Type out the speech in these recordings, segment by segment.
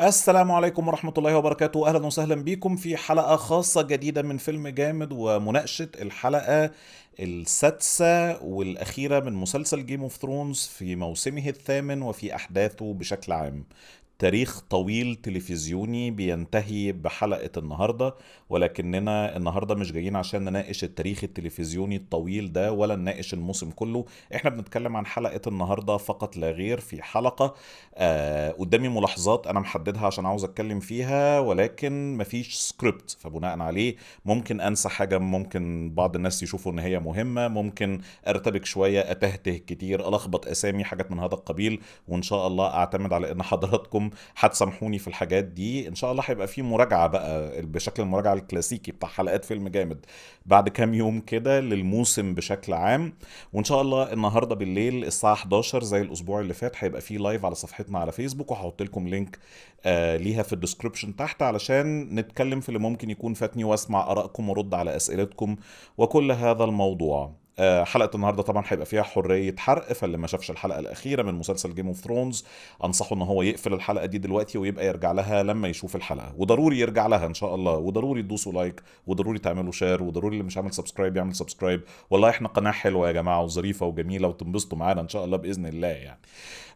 السلام عليكم ورحمة الله وبركاته أهلا وسهلا بكم في حلقة خاصة جديدة من فيلم جامد ومناقشة الحلقة السادسة والأخيرة من مسلسل جيم اوف ثرونز في موسمه الثامن وفي أحداثه بشكل عام تاريخ طويل تلفزيوني بينتهي بحلقة النهاردة ولكننا النهاردة مش جايين عشان نناقش التاريخ التلفزيوني الطويل ده ولا نناقش الموسم كله احنا بنتكلم عن حلقة النهاردة فقط لا غير في حلقة آه قدامي ملاحظات انا محددها عشان عاوز اتكلم فيها ولكن مفيش سكريبت فبناء عليه ممكن انسى حاجة ممكن بعض الناس يشوفوا ان هي مهمة ممكن ارتبك شوية اتهته كتير الخبط اسامي حاجات من هذا القبيل وان شاء الله اعتمد على ان حضراتكم هتسامحوني في الحاجات دي ان شاء الله هيبقى في مراجعه بقى بشكل المراجعه الكلاسيكي بتاع حلقات فيلم جامد بعد كام يوم كده للموسم بشكل عام وان شاء الله النهارده بالليل الساعه 11 زي الاسبوع اللي فات هيبقى في لايف على صفحتنا على فيسبوك وهحط لكم لينك آه ليها في الديسكربشن تحت علشان نتكلم في اللي ممكن يكون فاتني واسمع ارائكم وارد على اسئلتكم وكل هذا الموضوع آه، حلقه النهارده طبعا هيبقى فيها حريه حرق فاللي ما شافش الحلقه الاخيره من مسلسل جيم اوف ثرونز انصحه ان هو يقفل الحلقه دي دلوقتي ويبقى يرجع لها لما يشوف الحلقه وضروري يرجع لها ان شاء الله وضروري تدوسوا لايك وضروري تعملوا شير وضروري اللي مش عامل سبسكرايب يعمل سبسكرايب والله احنا قناه حلوه يا جماعه وظريفه وجميله وتنبسطوا معانا ان شاء الله باذن الله يعني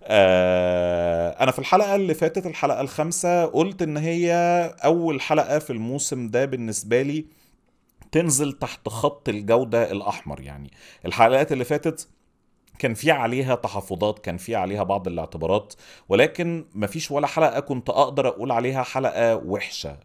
آه، انا في الحلقه اللي فاتت الحلقه الخامسه قلت ان هي اول حلقه في الموسم ده بالنسبه لي تنزل تحت خط الجودة الأحمر يعني الحلقات اللي فاتت كان في عليها تحفظات كان في عليها بعض الاعتبارات ولكن مفيش ولا حلقة كنت أقدر أقول عليها حلقة وحشة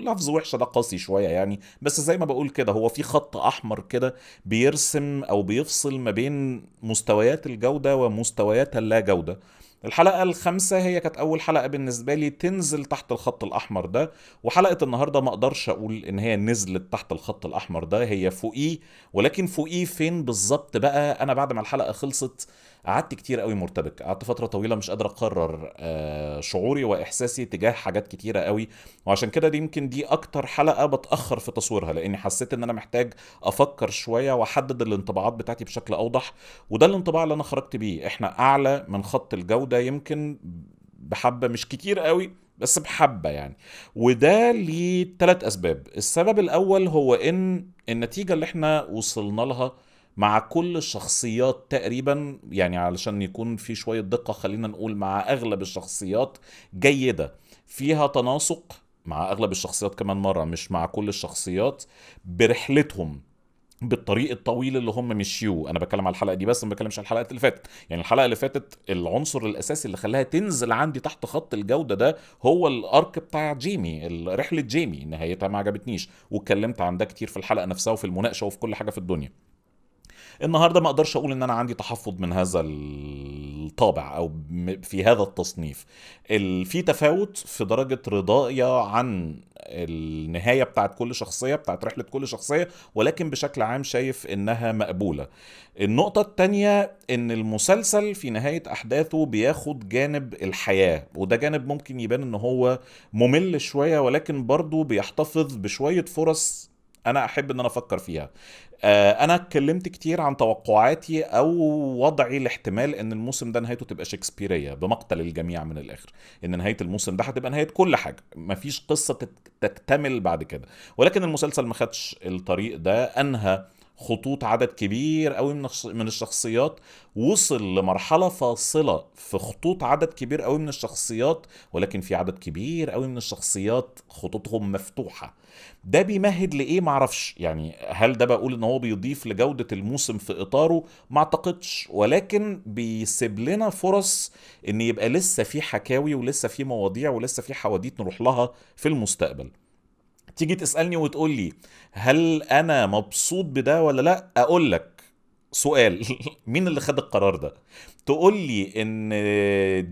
لفظ وحشة ده قاسي شوية يعني بس زي ما بقول كده هو في خط أحمر كده بيرسم أو بيفصل ما بين مستويات الجودة ومستويات اللا جودة الحلقة الخامسة هي كانت أول حلقة بالنسبة لي تنزل تحت الخط الأحمر ده وحلقة النهاردة ما أقدرش أقول إن هي نزلت تحت الخط الأحمر ده هي فوقيه ولكن فوقيه فين بالظبط بقى أنا بعد ما الحلقة خلصت قعدت كتير قوي مرتبك قعدت فتره طويله مش قادر اقرر آه، شعوري واحساسي تجاه حاجات كتيره قوي وعشان كده دي يمكن دي اكتر حلقه بتاخر في تصويرها لاني حسيت ان انا محتاج افكر شويه واحدد الانطباعات بتاعتي بشكل اوضح وده الانطباع اللي انا خرجت بيه احنا اعلى من خط الجوده يمكن بحبه مش كتير قوي بس بحبه يعني وده ليه ثلاث اسباب السبب الاول هو ان النتيجه اللي احنا وصلنا لها مع كل الشخصيات تقريبا يعني علشان يكون في شوية دقة خلينا نقول مع أغلب الشخصيات جيدة فيها تناسق مع أغلب الشخصيات كمان مرة مش مع كل الشخصيات برحلتهم بالطريق الطويل اللي هم مشيوه انا بتكلم على الحلقه دي بس ما بتكلمش على الحلقات اللي فاتت يعني الحلقه اللي فاتت العنصر الاساسي اللي خلاها تنزل عندي تحت خط الجوده ده هو الارك بتاع جيمي رحله جيمي نهايتها ما عجبتنيش واتكلمت عن ده كتير في الحلقه نفسها وفي المناقشه وفي كل حاجه في الدنيا النهارده ما اقدرش اقول ان انا عندي تحفظ من هذا الطابع او في هذا التصنيف في تفاوت في درجه رضائي عن النهايه بتاعت كل شخصيه بتاعت رحله كل شخصيه ولكن بشكل عام شايف انها مقبوله النقطه الثانيه ان المسلسل في نهايه احداثه بياخد جانب الحياه وده جانب ممكن يبان ان هو ممل شويه ولكن برضه بيحتفظ بشويه فرص انا احب ان انا افكر فيها آه، انا اتكلمت كتير عن توقعاتي او وضعي لاحتمال ان الموسم ده نهايته تبقى شكسبيريه بمقتل الجميع من الاخر ان نهايه الموسم ده هتبقى نهايه كل حاجه مفيش قصه تكتمل بعد كده ولكن المسلسل ما خدش الطريق ده انهى خطوط عدد كبير قوي من الشخصيات وصل لمرحله فاصله في خطوط عدد كبير قوي من الشخصيات ولكن في عدد كبير قوي من الشخصيات خطوطهم مفتوحه ده بيمهد لايه معرفش يعني هل ده بقول ان هو بيضيف لجوده الموسم في اطاره ما اعتقدش ولكن بيسيب لنا فرص ان يبقى لسه في حكاوي ولسه في مواضيع ولسه في حواديت نروح لها في المستقبل تيجي تسالني وتقول لي هل انا مبسوط بده ولا لا اقول لك سؤال مين اللي خد القرار ده تقول لي ان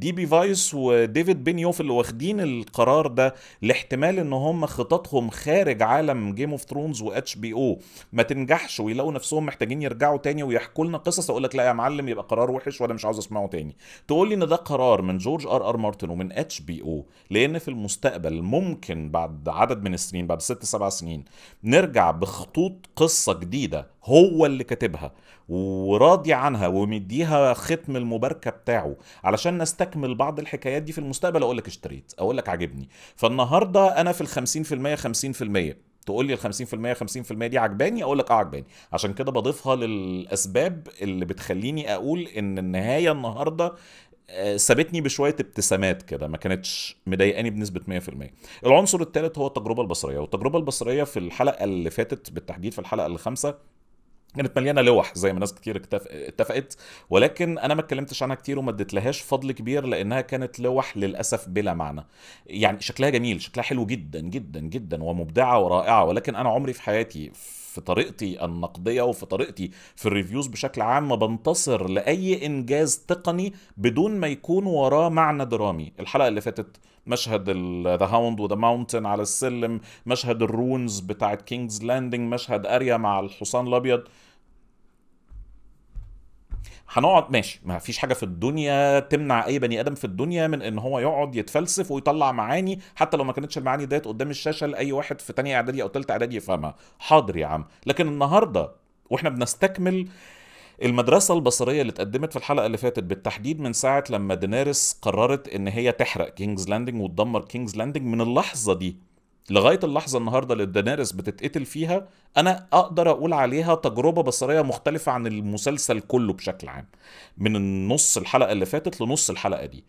دي بي فايس وديفيد بينيوف اللي واخدين القرار ده لاحتمال ان هم خططهم خارج عالم جيم اوف ثرونز واتش بي او ما تنجحش ويلاقوا نفسهم محتاجين يرجعوا تاني ويحكوا لنا قصص اقول لك لا يا معلم يبقى قرار وحش وانا مش عاوز اسمعه تاني تقول لي ان ده قرار من جورج ار ار مارتن ومن اتش بي او لان في المستقبل ممكن بعد عدد من السنين بعد ست سبع سنين نرجع بخطوط قصه جديده هو اللي كاتبها وراضي عنها ومديها ختم المباركه بتاعه علشان نستكمل بعض الحكايات دي في المستقبل اقول لك اشتريت اقول لك عاجبني فالنهارده انا في ال 50% 50% تقول لي ال 50% 50% دي عجباني اقول لك اه عجباني عشان كده بضيفها للاسباب اللي بتخليني اقول ان النهايه النهارده آه، سابتني بشويه ابتسامات كده ما كانتش مضايقاني بنسبه 100% العنصر الثالث هو التجربه البصريه والتجربه البصريه في الحلقه اللي فاتت بالتحديد في الحلقه الخامسه كانت مليانه لوح زي ما ناس كتير اتفقت ولكن انا ما اتكلمتش عنها كتير وما اديتلهاش فضل كبير لانها كانت لوح للاسف بلا معنى يعني شكلها جميل شكلها حلو جدا جدا جدا ومبدعه ورائعه ولكن انا عمري في حياتي في طريقتي النقديه وفي طريقتي في الريفيوز بشكل عام ما بنتصر لاي انجاز تقني بدون ما يكون وراه معنى درامي الحلقه اللي فاتت مشهد ذا هاوند وذا ماونتن على السلم مشهد الرونز بتاعت كينجز لاندنج مشهد اريا مع الحصان الابيض هنقعد ماشي ما فيش حاجه في الدنيا تمنع اي بني ادم في الدنيا من ان هو يقعد يتفلسف ويطلع معاني حتى لو ما كانتش المعاني ديت قدام الشاشه لاي واحد في تانية اعدادي او تالتة اعدادي يفهمها حاضر يا عم لكن النهارده واحنا بنستكمل المدرسة البصرية اللي اتقدمت في الحلقة اللي فاتت بالتحديد من ساعة لما دينارس قررت إن هي تحرق كينجز لاندنج وتدمر كينجز لاندنج من اللحظة دي لغايه اللحظه النهارده اللي دانيرس بتتقتل فيها انا اقدر اقول عليها تجربه بصريه مختلفه عن المسلسل كله بشكل عام من النص الحلقه اللي فاتت لنص الحلقه دي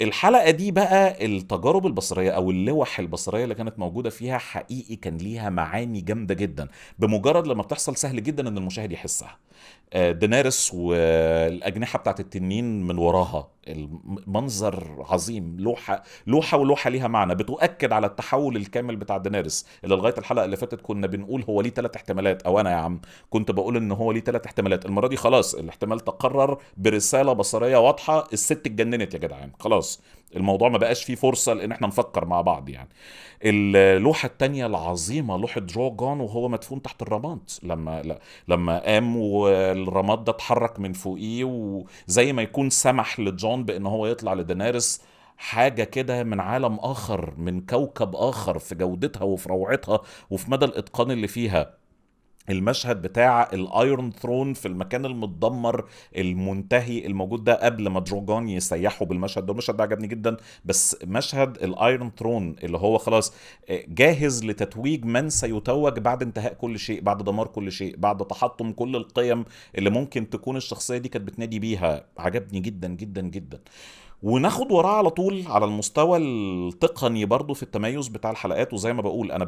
الحلقة دي بقى التجارب البصرية أو اللوح البصرية اللي كانت موجودة فيها حقيقي كان ليها معاني جامدة جدا بمجرد لما بتحصل سهل جدا إن المشاهد يحسها آه، دينارس والاجنحه بتاعت التنين من وراها منظر عظيم لوحه لوحه ولوحه ليها معنى بتؤكد على التحول الكامل بتاع دينارس اللي لغايه الحلقه اللي فاتت كنا بنقول هو ليه ثلاث احتمالات او انا يا عم كنت بقول ان هو ليه ثلاث احتمالات المره دي خلاص الاحتمال تقرر برساله بصريه واضحه الست اتجننت يا جدعان خلاص الموضوع ما بقاش فيه فرصة لان احنا نفكر مع بعض يعني اللوحة التانية العظيمة لوحة جو جون وهو مدفون تحت الرماد لما لا لما قام والرماد ده اتحرك من فوقيه وزي ما يكون سمح لجون بان هو يطلع لدنارس حاجة كده من عالم آخر من كوكب آخر في جودتها وفي روعتها وفي مدى الإتقان اللي فيها المشهد بتاع الايرون ثرون في المكان المتدمر المنتهي الموجود ده قبل ما دروجون يسيحه بالمشهد ده المشهد ده عجبني جدا بس مشهد الايرون ثرون اللي هو خلاص آه، جاهز لتتويج من سيتوج بعد انتهاء كل شيء بعد دمار كل شيء بعد تحطم كل القيم اللي ممكن تكون الشخصيه دي كانت بتنادي بيها عجبني جدا جدا جدا وناخد وراه على طول على المستوى التقني برضه في التميز بتاع الحلقات وزي ما بقول انا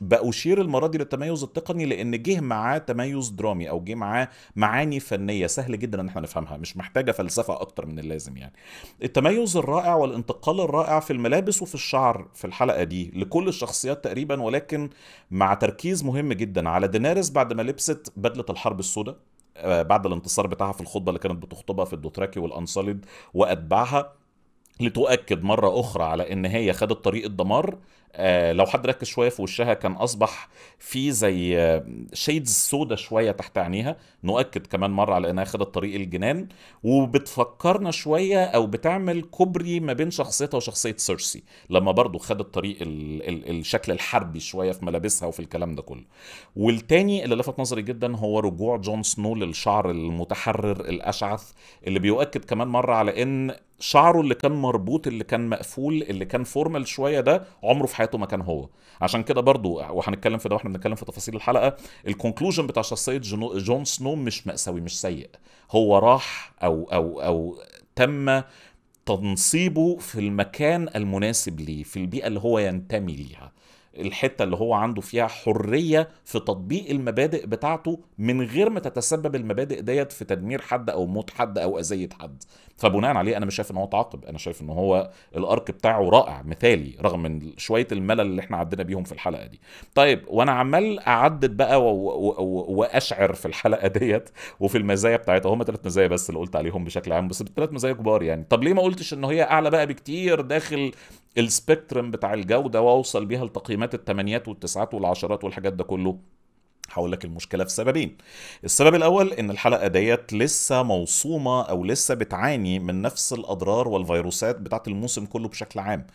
بأشير المره دي للتميز التقني لان جه معاه تميز درامي او جه معاه معاني فنيه سهل جدا ان احنا نفهمها مش محتاجه فلسفه اكتر من اللازم يعني التميز الرائع والانتقال الرائع في الملابس وفي الشعر في الحلقه دي لكل الشخصيات تقريبا ولكن مع تركيز مهم جدا على دينارس بعد ما لبست بدله الحرب السوداء آه، بعد الانتصار بتاعها في الخطبه اللي كانت بتخطبها في الدوتراكي والانصاليد واتباعها لتؤكد مرة أخرى على إن هي خدت طريق الدمار آه لو حد ركز شوية في وشها كان أصبح في زي شيدز آه، سودة شوية تحت عينيها نؤكد كمان مرة على إنها خدت طريق الجنان وبتفكرنا شوية أو بتعمل كوبري ما بين شخصيتها وشخصية سيرسي لما برضو خدت طريق الـ الـ الشكل الحربي شوية في ملابسها وفي الكلام ده كله والتاني اللي لفت نظري جدا هو رجوع جون سنو للشعر المتحرر الأشعث اللي بيؤكد كمان مرة على إن شعره اللي كان مربوط اللي كان مقفول اللي كان فورمال شويه ده عمره في حياته ما كان هو عشان كده برضو وهنتكلم في ده واحنا بنتكلم في تفاصيل الحلقه الكونكلوجن بتاع شخصيه جون سنو مش مأساوي مش سيء هو راح او او او تم تنصيبه في المكان المناسب ليه في البيئه اللي هو ينتمي ليها الحته اللي هو عنده فيها حريه في تطبيق المبادئ بتاعته من غير ما تتسبب المبادئ ديت في تدمير حد او موت حد او اذيه حد فبناء عليه انا مش شايف ان هو تعاقب انا شايف ان هو الارك بتاعه رائع مثالي رغم من شويه الملل اللي احنا عدينا بيهم في الحلقه دي طيب وانا عمال اعدد بقى واشعر في الحلقه ديت وفي المزايا بتاعتها هم ثلاث مزايا بس اللي قلت عليهم بشكل عام بس ثلاث مزايا كبار يعني طب ليه ما قلتش ان هي اعلى بقى بكتير داخل السبيكترم بتاع الجوده واوصل بيها لتقييمات ازمات الثمانيات والتسعات والعشرات والحاجات ده كله هقول لك المشكله في سببين السبب الاول ان الحلقه ديت لسه موصومه او لسه بتعاني من نفس الاضرار والفيروسات بتاعت الموسم كله بشكل عام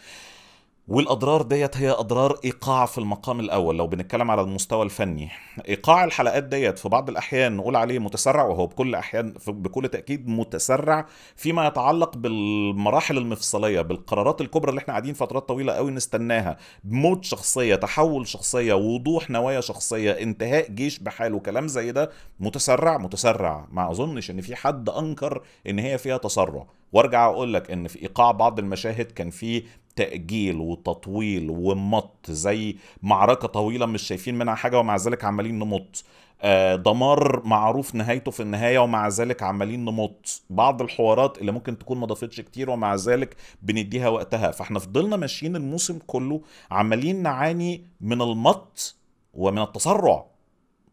والاضرار ديت هي اضرار ايقاع في المقام الاول لو بنتكلم على المستوى الفني ايقاع الحلقات ديت في بعض الاحيان نقول عليه متسرع وهو بكل احيان بكل تاكيد متسرع فيما يتعلق بالمراحل المفصليه بالقرارات الكبرى اللي احنا قاعدين فترات طويله قوي نستناها موت شخصيه تحول شخصيه وضوح نوايا شخصيه انتهاء جيش بحاله كلام زي ده متسرع متسرع ما اظنش ان في حد انكر ان هي فيها تسرع وارجع اقول لك ان في ايقاع بعض المشاهد كان في تأجيل وتطويل ومط زي معركة طويلة مش شايفين منها حاجة ومع ذلك عمالين نمط آه، دمار معروف نهايته في النهاية ومع ذلك عمالين نمط بعض الحوارات اللي ممكن تكون ما ضافتش كتير ومع ذلك بنديها وقتها فاحنا فضلنا ماشيين الموسم كله عمالين نعاني من المط ومن التسرع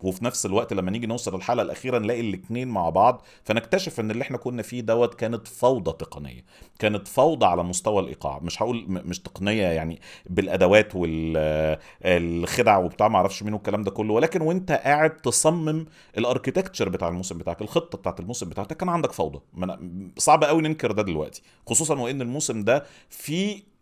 وفي نفس الوقت لما نيجي نوصل للحلقة الاخيره نلاقي الاثنين مع بعض فنكتشف ان اللي احنا كنا فيه دوت كانت فوضى تقنيه كانت فوضى على مستوى الايقاع مش هقول مش تقنيه يعني بالادوات والخدع وبتاع ما اعرفش مين والكلام ده كله ولكن وانت قاعد تصمم الاركيتكتشر بتاع الموسم بتاعك الخطه بتاعت الموسم بتاعتك كان عندك فوضى صعب قوي ننكر ده دلوقتي خصوصا وان الموسم ده فيه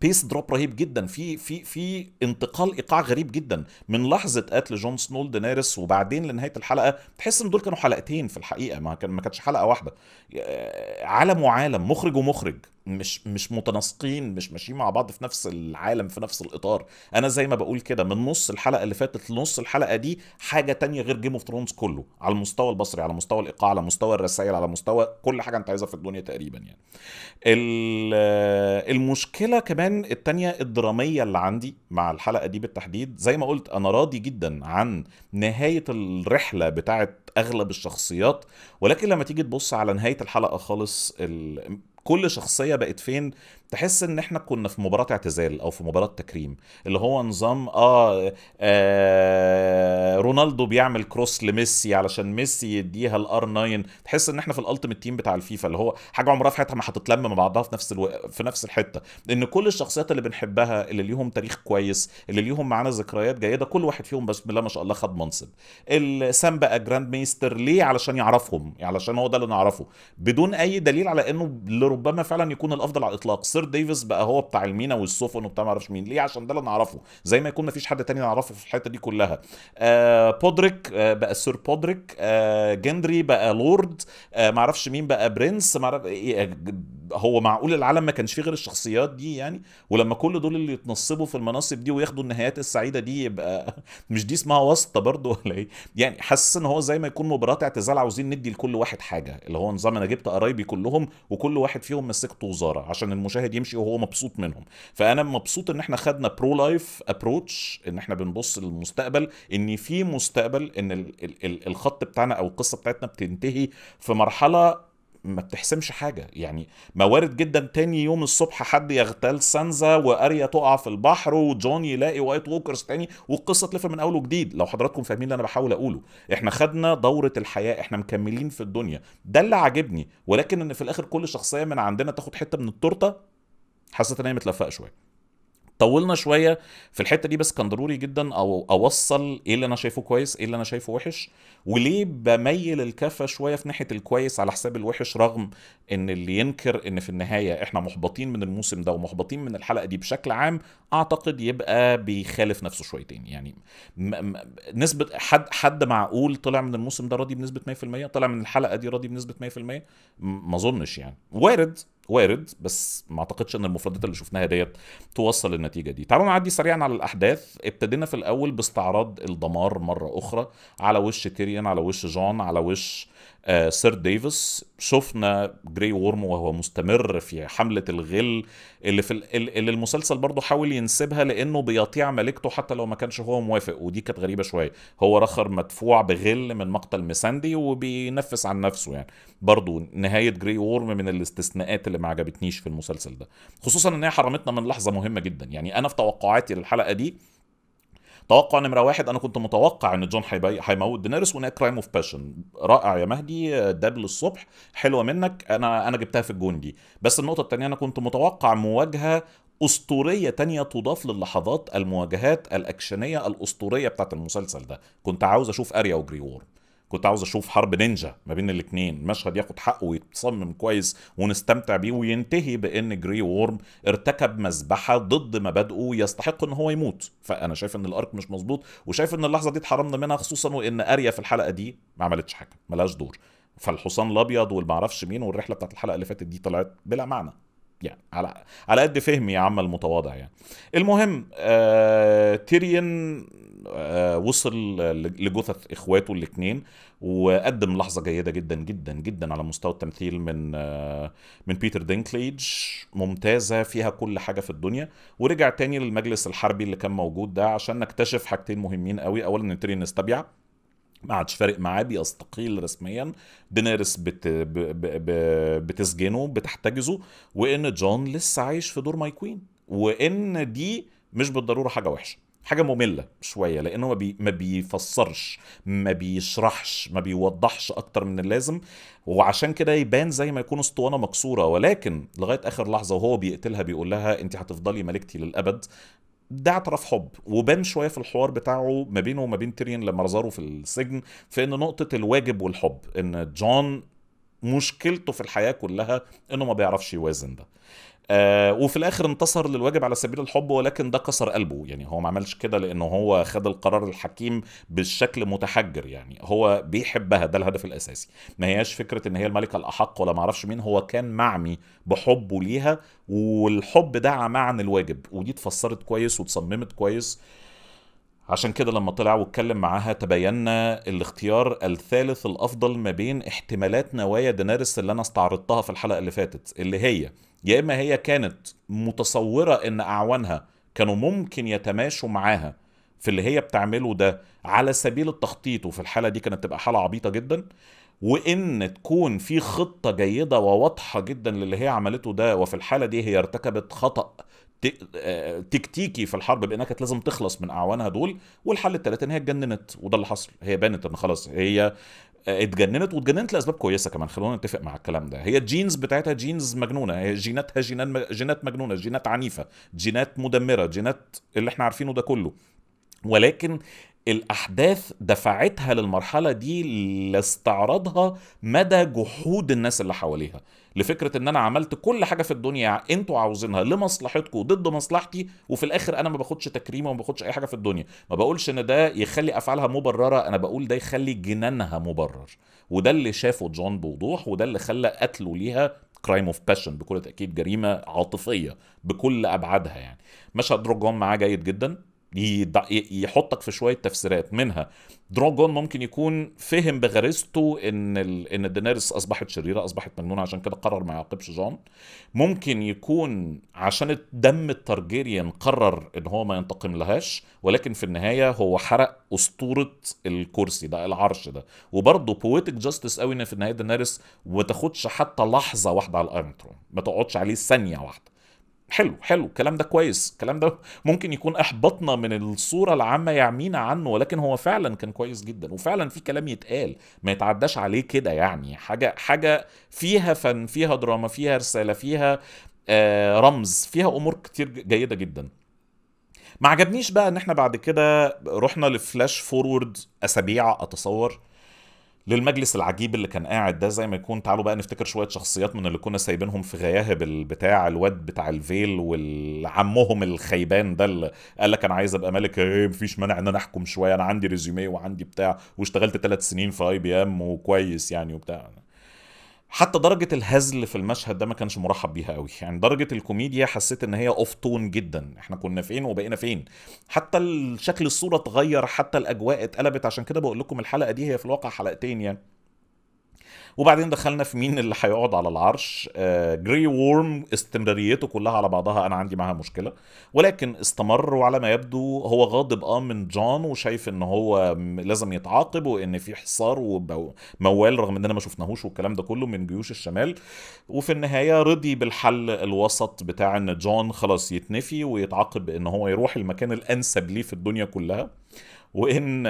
بيس دروب رهيب جدا في في في انتقال ايقاع غريب جدا من لحظه قتل جون سنو لدينيرس وبعدين لنهايه الحلقه تحس ان دول كانوا حلقتين في الحقيقه ما كان ما كانتش حلقه واحده آه، عالم وعالم مخرج ومخرج مش مش متناسقين مش ماشيين مع بعض في نفس العالم في نفس الاطار انا زي ما بقول كده من نص الحلقه اللي فاتت لنص الحلقه دي حاجه تانية غير جيم اوف ثرونز كله على المستوى البصري على مستوى الايقاع على مستوى الرسائل على مستوى كل حاجه انت عايزها في الدنيا تقريبا يعني آه، المشكله كمان التانية الدراميه اللي عندي مع الحلقه دي بالتحديد زي ما قلت انا راضي جدا عن نهايه الرحله بتاعه اغلب الشخصيات ولكن لما تيجي تبص على نهايه الحلقه خالص ال... كل شخصيه بقت فين تحس ان احنا كنا في مباراه اعتزال او في مباراه تكريم اللي هو نظام اه, آه رونالدو بيعمل كروس لميسي علشان ميسي يديها الار 9 تحس ان احنا في الالتيميت تيم بتاع الفيفا اللي هو حاجه عمرها في حياتها ما هتتلم مع بعضها في نفس الو... في نفس الحته ان كل الشخصيات اللي بنحبها اللي ليهم تاريخ كويس اللي ليهم معانا ذكريات جيده كل واحد فيهم بسم الله ما شاء الله خد منصب السام بقى جراند ميستر ليه علشان يعرفهم علشان هو ده اللي نعرفه بدون اي دليل على انه لربما فعلا يكون الافضل على الاطلاق سير ديفيس بقى هو بتاع المينا والسفن وبتاع ما اعرفش مين ليه عشان ده اللي نعرفه زي ما يكون ما فيش حد تاني نعرفه في الحته دي كلها آه بودريك آه بقى سير بودريك آه جندري بقى لورد آه ما اعرفش مين بقى برنس ما معرف... إيه، آه، هو معقول العالم ما كانش فيه غير الشخصيات دي يعني ولما كل دول اللي يتنصبوا في المناصب دي وياخدوا النهايات السعيده دي يبقى مش دي اسمها واسطه برضه ولا ايه يعني حاسس ان هو زي ما يكون مباراه اعتزال عاوزين ندي لكل واحد حاجه اللي هو نظام انا جبت قرايبي كلهم وكل واحد فيهم مسكته وزاره عشان المشاهد يمشي وهو مبسوط منهم فانا مبسوط ان احنا خدنا برو لايف ابروتش ان احنا بنبص للمستقبل ان في مستقبل ان الخط بتاعنا او القصه بتاعتنا بتنتهي في مرحله ما بتحسمش حاجه يعني ما وارد جدا تاني يوم الصبح حد يغتال سانزا واريا تقع في البحر وجون يلاقي وايت ووكرز تاني والقصه تلف من اول وجديد لو حضراتكم فاهمين اللي انا بحاول اقوله احنا خدنا دوره الحياه احنا مكملين في الدنيا ده اللي عاجبني ولكن ان في الاخر كل شخصيه من عندنا تاخد حته من التورته حسيت ان هي متلفقه شويه طولنا شويه في الحته دي بس كان ضروري جدا او اوصل ايه اللي انا شايفه كويس ايه اللي انا شايفه وحش وليه بميل الكفه شويه في ناحيه الكويس على حساب الوحش رغم ان اللي ينكر ان في النهايه احنا محبطين من الموسم ده ومحبطين من الحلقه دي بشكل عام اعتقد يبقى بيخالف نفسه شويتين يعني م- م- نسبه حد حد معقول طلع من الموسم ده راضي بنسبه 100% طلع من الحلقه دي راضي بنسبه 100% م- ما اظنش يعني وارد وارد بس ما اعتقدش ان المفردات اللي شفناها ديت توصل للنتيجه دي تعالوا نعدي سريعا على الاحداث ابتدينا في الاول باستعراض الدمار مره اخرى على وش تيريان على وش جون على وش آه، سير ديفيس شفنا جري وورم وهو مستمر في حمله الغل اللي في اللي المسلسل برضه حاول ينسبها لانه بيطيع ملكته حتى لو ما كانش هو موافق ودي كانت غريبه شويه هو رخر مدفوع بغل من مقتل ميساندي وبينفس عن نفسه يعني برضه نهايه جري وورم من الاستثناءات اللي ما عجبتنيش في المسلسل ده خصوصا ان هي حرمتنا من لحظه مهمه جدا يعني انا في توقعاتي للحلقه دي توقع نمره واحد انا كنت متوقع ان جون هيموت دينيرس وان كرايم اوف باشن رائع يا مهدي دبل الصبح حلوه منك انا انا جبتها في الجون دي بس النقطه الثانيه انا كنت متوقع مواجهه اسطوريه تانية تضاف للحظات المواجهات الاكشنيه الاسطوريه بتاعت المسلسل ده كنت عاوز اشوف اريا وجري وجريور كنت عاوز اشوف حرب نينجا ما بين الاثنين المشهد ياخد حقه ويتصمم كويس ونستمتع بيه وينتهي بان جري وورم ارتكب مذبحه ضد مبادئه يستحق ان هو يموت فانا شايف ان الارك مش مظبوط وشايف ان اللحظه دي اتحرمنا منها خصوصا وان اريا في الحلقه دي ما عملتش حاجه ملهاش دور فالحصان الابيض والمعرفش مين والرحله بتاعت الحلقه اللي فاتت دي طلعت بلا معنى يعني على على قد فهمي يا عم المتواضع يعني المهم آه تيريون آه وصل لجثث اخواته الاثنين وقدم لحظه جيده جدا جدا جدا على مستوى التمثيل من آه من بيتر دينكليج ممتازه فيها كل حاجه في الدنيا ورجع تاني للمجلس الحربي اللي كان موجود ده عشان نكتشف حاجتين مهمين قوي اولا ان تيريون استبيع ما عادش فارق معاه بيستقيل رسميا دينيرس بت... ب... ب... بتسجنه بتحتجزه وان جون لسه عايش في دور ماي كوين وان دي مش بالضروره حاجه وحشه حاجه ممله شويه لانه ما, بي ما بيفسرش ما بيشرحش ما بيوضحش اكتر من اللازم وعشان كده يبان زي ما يكون اسطوانه مكسوره ولكن لغايه اخر لحظه وهو بيقتلها بيقول لها انت هتفضلي ملكتي للابد ده اعتراف حب وبان شويه في الحوار بتاعه ما بينه وما بين تيريان لما زاره في السجن في ان نقطه الواجب والحب ان جون مشكلته في الحياه كلها انه ما بيعرفش يوازن ده آه، وفي الاخر انتصر للواجب على سبيل الحب ولكن ده كسر قلبه يعني هو ما عملش كده لانه هو خد القرار الحكيم بالشكل متحجر يعني هو بيحبها ده الهدف الاساسي ما هياش فكره ان هي الملكه الاحق ولا ما اعرفش مين هو كان معمي بحبه ليها والحب ده عمى الواجب ودي اتفسرت كويس وتصممت كويس عشان كده لما طلع واتكلم معاها تبينا الاختيار الثالث الافضل ما بين احتمالات نوايا دينارس اللي انا استعرضتها في الحلقه اللي فاتت اللي هي يا اما هي كانت متصوره ان اعوانها كانوا ممكن يتماشوا معاها في اللي هي بتعمله ده على سبيل التخطيط وفي الحاله دي كانت تبقى حاله عبيطه جدا وان تكون في خطه جيده وواضحه جدا للي هي عملته ده وفي الحاله دي هي ارتكبت خطا آه، تكتيكي في الحرب بانها كانت لازم تخلص من اعوانها دول والحل الثالث ان هي اتجننت وده اللي حصل هي بانت ان خلاص هي آه، اتجننت واتجننت لاسباب كويسه كمان خلونا نتفق مع الكلام ده هي الجينز بتاعتها جينز مجنونه هي جيناتها جينات جينات مجنونه جينات عنيفه جينات مدمره جينات اللي احنا عارفينه ده كله ولكن الاحداث دفعتها للمرحله دي لاستعراضها مدى جحود الناس اللي حواليها لفكره ان انا عملت كل حاجه في الدنيا انتوا عاوزينها لمصلحتكم وضد مصلحتي وفي الاخر انا ما باخدش تكريمه وما باخدش اي حاجه في الدنيا ما بقولش ان ده يخلي افعالها مبرره انا بقول ده يخلي جنانها مبرر وده اللي شافه جون بوضوح وده اللي خلى قتله ليها كرايم اوف باشن بكل تاكيد جريمه عاطفيه بكل ابعادها يعني مشهد روجون معاه جيد جدا يحطك في شويه تفسيرات منها دراجون ممكن يكون فهم بغريزته ان ال... ان دينيرس اصبحت شريره اصبحت مجنونه عشان كده قرر ما يعاقبش جون ممكن يكون عشان الدم الترجيريان قرر ان هو ما ينتقم لهاش ولكن في النهايه هو حرق اسطوره الكرسي ده العرش ده وبرضه بويتك جاستس قوي ان في النهايه دينيرس ما تاخدش حتى لحظه واحده على الايرون ما تقعدش عليه ثانيه واحده حلو حلو الكلام ده كويس الكلام ده ممكن يكون احبطنا من الصوره العامه يعمينا عنه ولكن هو فعلا كان كويس جدا وفعلا في كلام يتقال ما يتعداش عليه كده يعني حاجه حاجه فيها فن فيها دراما فيها رساله فيها آه رمز فيها امور كتير جيده جدا ما عجبنيش بقى ان احنا بعد كده رحنا لفلاش فورورد اسابيع اتصور للمجلس العجيب اللي كان قاعد ده زي ما يكون تعالوا بقى نفتكر شويه شخصيات من اللي كنا سايبينهم في غياهب البتاع الواد بتاع الفيل والعمهم الخيبان ده اللي قال لك انا عايز ابقى ملك ايه مفيش مانع ان انا احكم شويه انا عندي ريزوميه وعندي بتاع واشتغلت ثلاث سنين في اي بي ام وكويس يعني وبتاع حتى درجة الهزل في المشهد ده ما كانش مرحب بيها قوي يعني درجة الكوميديا حسيت ان هي اوف تون جدا احنا كنا فين وبقينا فين حتى شكل الصورة اتغير حتى الاجواء اتقلبت عشان كده بقول لكم الحلقة دي هي في الواقع حلقتين يعني وبعدين دخلنا في مين اللي هيقعد على العرش جري آه، وورم استمراريته كلها على بعضها انا عندي معاها مشكله ولكن استمر وعلى ما يبدو هو غاضب اه من جون وشايف ان هو لازم يتعاقب وان في حصار وموال رغم اننا ما شفناهوش والكلام ده كله من جيوش الشمال وفي النهايه رضي بالحل الوسط بتاع ان جون خلاص يتنفي ويتعاقب ان هو يروح المكان الانسب ليه في الدنيا كلها وان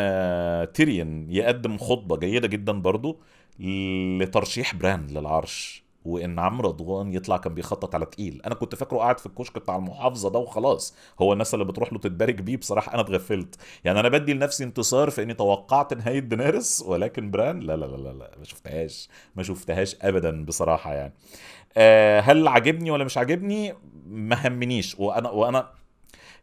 تيريون آه، يقدم خطبه جيده جدا برضو لترشيح براند للعرش وان عمرو رضوان يطلع كان بيخطط على تقيل انا كنت فاكره قاعد في الكشك بتاع المحافظه ده وخلاص هو الناس اللي بتروح له تتبارك بيه بصراحه انا اتغفلت يعني انا بدي لنفسي انتصار في اني توقعت نهايه دينارس ولكن بران لا لا لا لا, لا ما شفتهاش ما شفتهاش ابدا بصراحه يعني أه هل عاجبني ولا مش عاجبني ما همنيش وانا وانا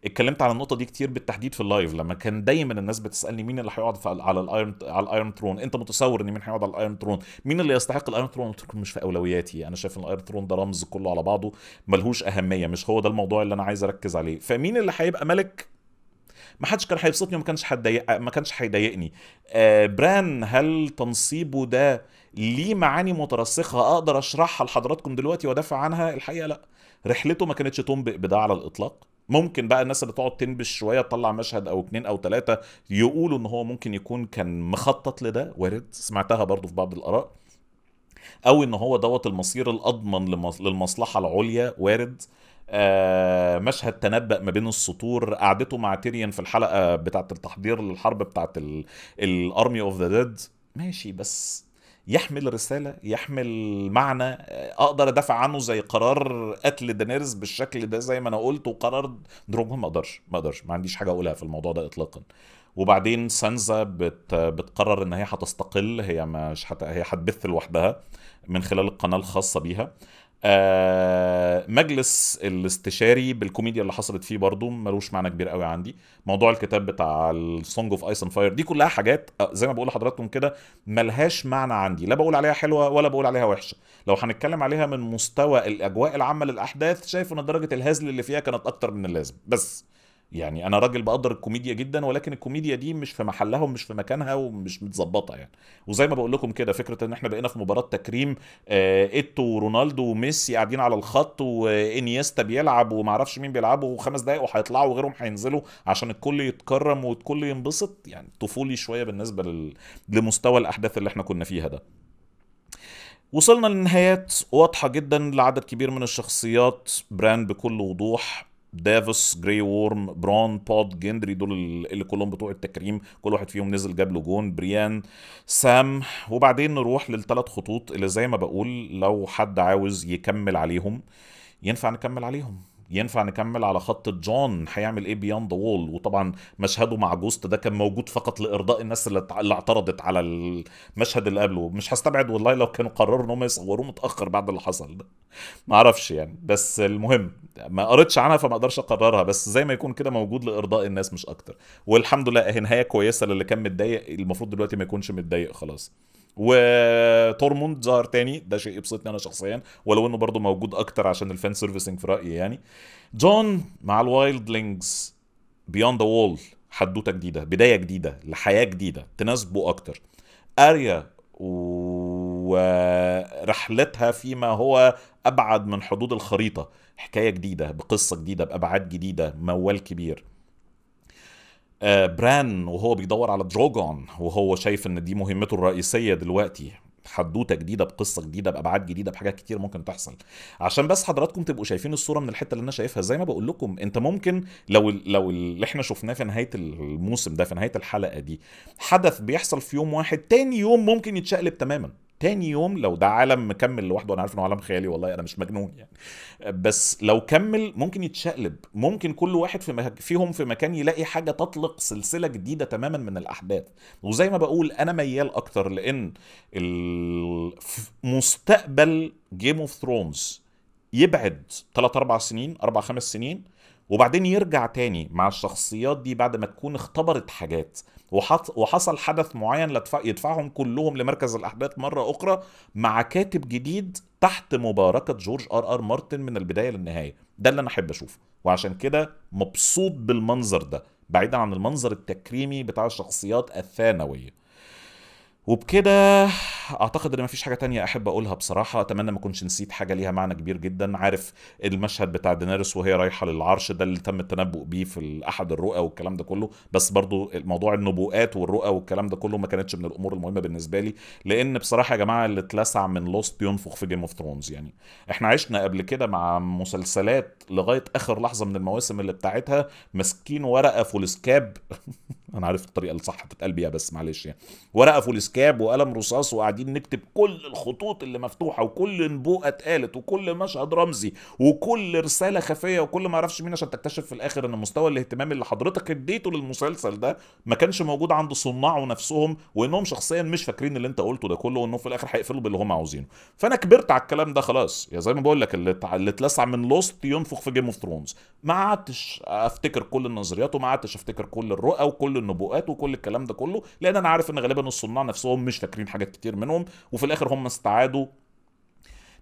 اتكلمت على النقطه دي كتير بالتحديد في اللايف لما كان دايما الناس بتسالني مين اللي هيقعد على الايرون على الايرون ترون انت متصور ان مين هيقعد على الايرون ترون مين اللي يستحق الايرون ترون قلت لكم مش في اولوياتي انا شايف ان الايرون ترون ده رمز كله على بعضه ملهوش اهميه مش هو ده الموضوع اللي انا عايز اركز عليه فمين اللي هيبقى ملك ما حدش كان هيبسطني وما كانش حد ما كانش هيضايقني آه بران هل تنصيبه ده ليه معاني مترسخه اقدر اشرحها لحضراتكم دلوقتي وادافع عنها الحقيقه لا رحلته ما كانتش تنبئ بده على الاطلاق ممكن بقى الناس اللي تقعد تنبش شويه تطلع مشهد او اتنين او تلاته يقولوا ان هو ممكن يكون كان مخطط لده وارد سمعتها برضو في بعض الاراء او ان هو دوت المصير الاضمن للمصلحه العليا وارد آه مشهد تنبأ ما بين السطور قعدته مع تيريان في الحلقه بتاعه التحضير للحرب بتاعه الارمي اوف ذا ديد ماشي بس يحمل رساله يحمل معنى آه، اقدر ادافع عنه زي قرار قتل دانيرز بالشكل ده زي ما انا قلت وقرار دروجما ما اقدرش ما اقدرش ما عنديش حاجه اقولها في الموضوع ده اطلاقا وبعدين سانزا بت بتقرر ان هي هتستقل هي مش هت... هي هتبث لوحدها من خلال القناه الخاصه بيها آه، مجلس الاستشاري بالكوميديا اللي حصلت فيه برضو ملوش معنى كبير قوي عندي موضوع الكتاب بتاع السونج اوف ايس اند فاير دي كلها حاجات آه، زي ما بقول لحضراتكم كده ملهاش معنى عندي لا بقول عليها حلوه ولا بقول عليها وحشه لو هنتكلم عليها من مستوى الاجواء العامه للاحداث شايف ان درجه الهزل اللي فيها كانت اكتر من اللازم بس يعني انا راجل بقدر الكوميديا جدا ولكن الكوميديا دي مش في محلها ومش في مكانها ومش متظبطه يعني وزي ما بقول لكم كده فكره ان احنا بقينا في مباراه تكريم آه ايتو ورونالدو وميسي قاعدين على الخط وانيستا بيلعب وما اعرفش مين بيلعبوا وخمس دقائق وهيطلعوا وغيرهم هينزلوا عشان الكل يتكرم والكل ينبسط يعني طفولي شويه بالنسبه لل... لمستوى الاحداث اللي احنا كنا فيها ده وصلنا لنهايات واضحة جدا لعدد كبير من الشخصيات براند بكل وضوح دافوس جري وورم بران بود جندري دول اللي كلهم بتوع التكريم كل واحد فيهم نزل جاب له جون بريان سام وبعدين نروح للثلاث خطوط اللي زي ما بقول لو حد عاوز يكمل عليهم ينفع نكمل عليهم ينفع نكمل على خط جون هيعمل ايه بياند ذا وول وطبعا مشهده مع جوست ده كان موجود فقط لارضاء الناس اللي, اللي اعترضت على المشهد اللي قبله مش هستبعد والله لو كانوا قرروا ان هم يصوروه متاخر بعد اللي حصل ده ما اعرفش يعني بس المهم ما قريتش عنها فما اقدرش اقررها بس زي ما يكون كده موجود لارضاء الناس مش اكتر والحمد لله اهي نهايه كويسه للي كان متضايق المفروض دلوقتي ما يكونش متضايق خلاص وتورموند ظهر تاني ده شيء يبسطني انا شخصيا ولو انه برضه موجود اكتر عشان الفان سيرفيسنج في رايي يعني جون مع الوايلدلينجز بيوند ذا وول حدوته جديده بدايه جديده لحياه جديده تناسبه اكتر اريا ورحلتها فيما هو ابعد من حدود الخريطه حكايه جديده بقصه جديده بابعاد جديده موال كبير آه، بران وهو بيدور على دروجون وهو شايف ان دي مهمته الرئيسيه دلوقتي حدوته جديده بقصه جديده بابعاد جديده بحاجات كتير ممكن تحصل عشان بس حضراتكم تبقوا شايفين الصوره من الحته اللي انا شايفها زي ما بقول لكم انت ممكن لو لو اللي احنا شفناه في نهايه الموسم ده في نهايه الحلقه دي حدث بيحصل في يوم واحد تاني يوم ممكن يتشقلب تماما تاني يوم لو ده عالم مكمل لوحده انا عارف انه عالم خيالي والله انا مش مجنون يعني بس لو كمل ممكن يتشقلب ممكن كل واحد في مه... فيهم في مكان يلاقي حاجه تطلق سلسله جديده تماما من الاحداث وزي ما بقول انا ميال اكتر لان مستقبل جيم اوف ثرونز يبعد 3 4 سنين 4 5 سنين وبعدين يرجع تاني مع الشخصيات دي بعد ما تكون اختبرت حاجات وحصل حدث معين يدفعهم كلهم لمركز الاحداث مره اخرى مع كاتب جديد تحت مباركه جورج ار ار مارتن من البدايه للنهايه ده اللي انا احب اشوفه وعشان كده مبسوط بالمنظر ده بعيدا عن المنظر التكريمي بتاع الشخصيات الثانويه وبكده اعتقد ان مفيش حاجه تانية احب اقولها بصراحه اتمنى ما اكونش نسيت حاجه ليها معنى كبير جدا عارف المشهد بتاع دينارس وهي رايحه للعرش ده اللي تم التنبؤ بيه في احد الرؤى والكلام ده كله بس برضو موضوع النبوءات والرؤى والكلام ده كله ما كانتش من الامور المهمه بالنسبه لي لان بصراحه يا جماعه اللي اتلسع من لوست بينفخ في جيم اوف ثرونز يعني احنا عشنا قبل كده مع مسلسلات لغايه اخر لحظه من المواسم اللي بتاعتها ماسكين ورقه فول سكاب انا عارف الطريقه الصح تتقال بيها بس معلش يعني ورقه فول سكاب سكاب وقلم رصاص وقاعدين نكتب كل الخطوط اللي مفتوحه وكل نبوءه اتقالت وكل مشهد رمزي وكل رساله خفيه وكل ما اعرفش مين عشان تكتشف في الاخر ان مستوى الاهتمام اللي حضرتك اديته للمسلسل ده ما كانش موجود عند صناعه نفسهم وانهم شخصيا مش فاكرين اللي انت قلته ده كله وانهم في الاخر هيقفلوا باللي هم عاوزينه فانا كبرت على الكلام ده خلاص يا زي ما بقول لك اللي, اللي اتلسع من لوست ينفخ في جيم اوف ثرونز ما عدتش افتكر كل النظريات وما عدتش افتكر كل الرؤى وكل النبوءات وكل الكلام ده كله لان انا عارف ان غالبا الصناع نفسهم نفسهم مش فاكرين حاجات كتير منهم وفي الاخر هم استعادوا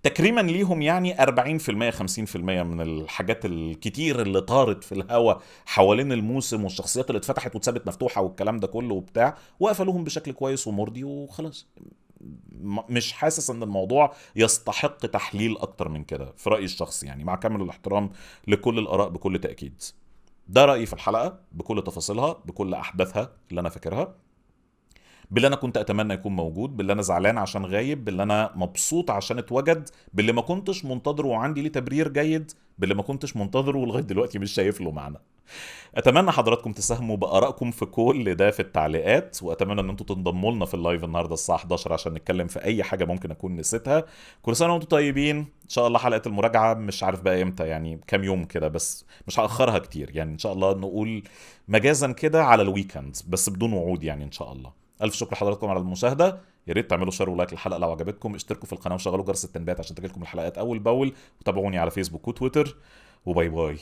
تكريما ليهم يعني 40% 50% من الحاجات الكتير اللي طارت في الهوا حوالين الموسم والشخصيات اللي اتفتحت واتسابت مفتوحه والكلام ده كله وبتاع وقفلوهم بشكل كويس ومرضي وخلاص مش حاسس ان الموضوع يستحق تحليل اكتر من كده في رايي الشخصي يعني مع كامل الاحترام لكل الاراء بكل تاكيد ده رايي في الحلقه بكل تفاصيلها بكل احداثها اللي انا فاكرها باللي انا كنت اتمنى يكون موجود باللي انا زعلان عشان غايب باللي انا مبسوط عشان اتوجد باللي ما كنتش منتظره وعندي ليه تبرير جيد باللي ما كنتش منتظره ولغايه دلوقتي مش شايف له معنى اتمنى حضراتكم تساهموا بارائكم في كل ده في التعليقات واتمنى ان انتم تنضموا لنا في اللايف النهارده الساعه 11 عشان نتكلم في اي حاجه ممكن اكون نسيتها كل سنه وانتم طيبين ان شاء الله حلقه المراجعه مش عارف بقى امتى يعني كام يوم كده بس مش هاخرها كتير يعني ان شاء الله نقول مجازا كده على الويكند بس بدون وعود يعني ان شاء الله الف شكر لحضراتكم على المشاهده يا ريت تعملوا شير ولايك للحلقه لو عجبتكم اشتركوا في القناه وشغلوا جرس التنبيهات عشان تجيلكم الحلقات اول باول وتابعوني على فيسبوك وتويتر وباي باي